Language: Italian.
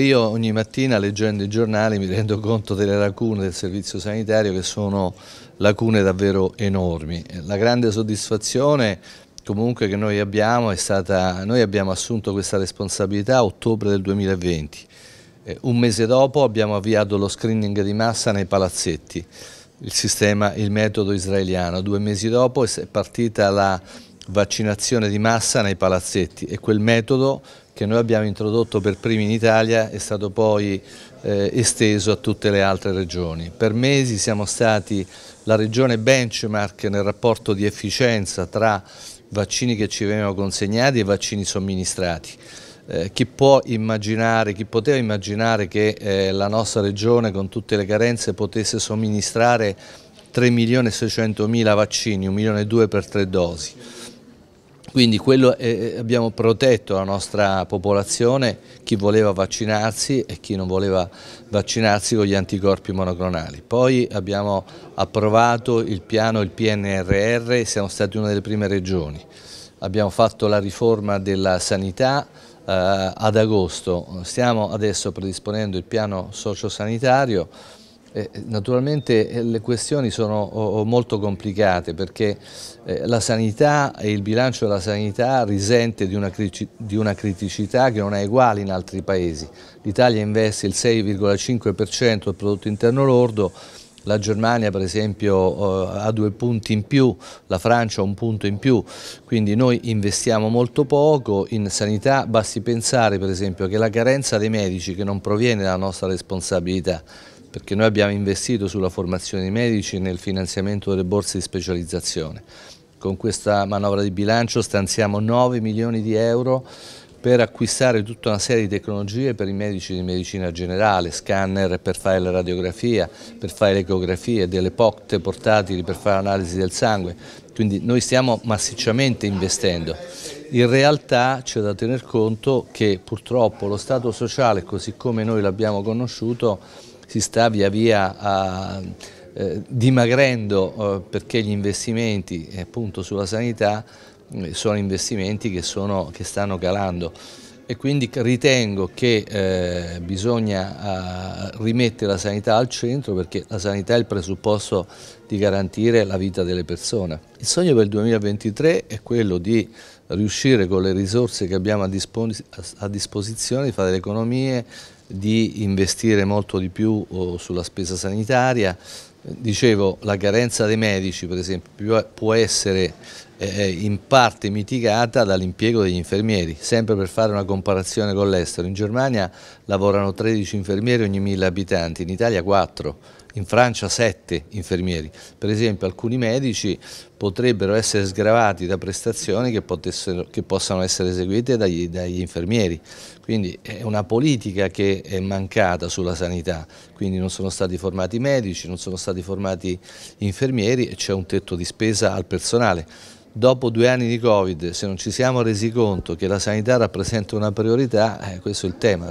Io ogni mattina leggendo i giornali mi rendo conto delle lacune del servizio sanitario che sono lacune davvero enormi. La grande soddisfazione comunque che noi abbiamo è stata, noi abbiamo assunto questa responsabilità a ottobre del 2020. Eh, un mese dopo abbiamo avviato lo screening di massa nei palazzetti, il sistema, il metodo israeliano. Due mesi dopo è partita la vaccinazione di massa nei palazzetti e quel metodo che noi abbiamo introdotto per primi in Italia è stato poi eh, esteso a tutte le altre regioni. Per mesi siamo stati la regione benchmark nel rapporto di efficienza tra vaccini che ci venivano consegnati e vaccini somministrati. Eh, chi, chi poteva immaginare che eh, la nostra regione con tutte le carenze potesse somministrare 3 milioni e 600 mila vaccini, 1 milione e 2 per tre dosi. Quindi è, eh, eh, abbiamo protetto la nostra popolazione, chi voleva vaccinarsi e chi non voleva vaccinarsi con gli anticorpi monoclonali. Poi abbiamo approvato il piano, il PNRR, siamo stati una delle prime regioni. Abbiamo fatto la riforma della sanità eh, ad agosto, stiamo adesso predisponendo il piano sociosanitario, eh, eh, naturalmente eh, le questioni sono molto complicate perché la sanità e il bilancio della sanità risente di una criticità che non è uguale in altri paesi. L'Italia investe il 6,5% del prodotto interno lordo, la Germania per esempio ha due punti in più, la Francia un punto in più, quindi noi investiamo molto poco in sanità, basti pensare per esempio che la carenza dei medici che non proviene dalla nostra responsabilità perché noi abbiamo investito sulla formazione dei medici nel finanziamento delle borse di specializzazione. Con questa manovra di bilancio stanziamo 9 milioni di euro per acquistare tutta una serie di tecnologie per i medici di medicina generale, scanner per fare la radiografia, per fare le ecografie, delle pocte portatili per fare l'analisi del sangue. Quindi noi stiamo massicciamente investendo. In realtà c'è da tener conto che purtroppo lo Stato sociale, così come noi l'abbiamo conosciuto, si sta via via a, eh, dimagrendo eh, perché gli investimenti eh, appunto sulla sanità eh, sono investimenti che, sono, che, stanno calando e quindi ritengo che eh, bisogna rimettere la sanità al centro perché la sanità è il presupposto di garantire la vita delle persone. Il sogno per il 2023 è quello di riuscire con le risorse che abbiamo a, disposizione di fare le economie di investire molto di più oh, sulla spesa sanitaria. Dicevo, la carenza dei medici, per esempio, può essere eh, eh, in parte mitigata dall'impiego degli infermieri. Sempre per fare una comparazione con l'estero, in Germania lavorano 13 infermieri ogni 1000 abitanti, in Italia 4 in Francia sette infermieri. Per esempio alcuni medici potrebbero essere sgravati da prestazioni che, potessero, che possano essere eseguite dagli, dagli, infermieri. Quindi è una politica che è mancata sulla sanità, quindi non sono stati formati medici, non sono stati formati infermieri e c'è un tetto di spesa al personale. Dopo due anni di Covid, se non ci siamo resi conto che la sanità rappresenta una priorità, eh, questo è il tema.